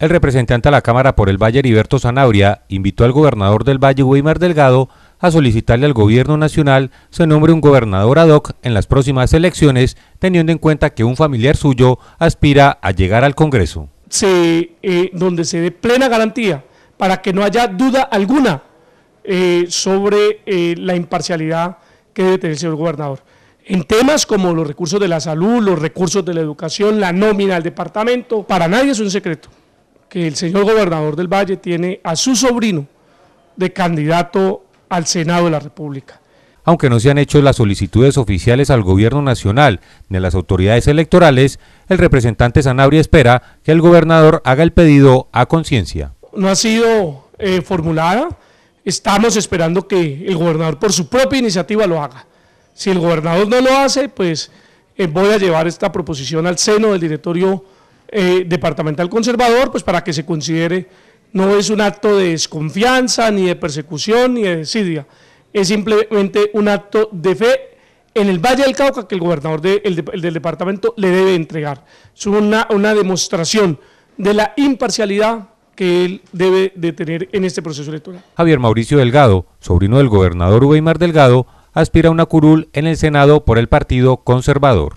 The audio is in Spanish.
El representante a la Cámara por el Valle, Heriberto Zanabria, invitó al gobernador del Valle, Weimar Delgado, a solicitarle al gobierno nacional se nombre un gobernador ad hoc en las próximas elecciones, teniendo en cuenta que un familiar suyo aspira a llegar al Congreso. Eh, donde se dé plena garantía para que no haya duda alguna eh, sobre eh, la imparcialidad que debe tener el señor gobernador. En temas como los recursos de la salud, los recursos de la educación, la nómina del departamento, para nadie es un secreto que el señor gobernador del Valle tiene a su sobrino de candidato al Senado de la República. Aunque no se han hecho las solicitudes oficiales al gobierno nacional ni a las autoridades electorales, el representante Sanabria espera que el gobernador haga el pedido a conciencia. No ha sido eh, formulada, estamos esperando que el gobernador por su propia iniciativa lo haga. Si el gobernador no lo hace, pues eh, voy a llevar esta proposición al seno del directorio eh, departamental conservador, pues para que se considere no es un acto de desconfianza, ni de persecución, ni de desidia, es simplemente un acto de fe en el Valle del Cauca que el gobernador del departamento le debe entregar. Es una, una demostración de la imparcialidad que él debe de tener en este proceso electoral. Javier Mauricio Delgado, sobrino del gobernador Weimar Delgado, aspira a una curul en el Senado por el Partido Conservador.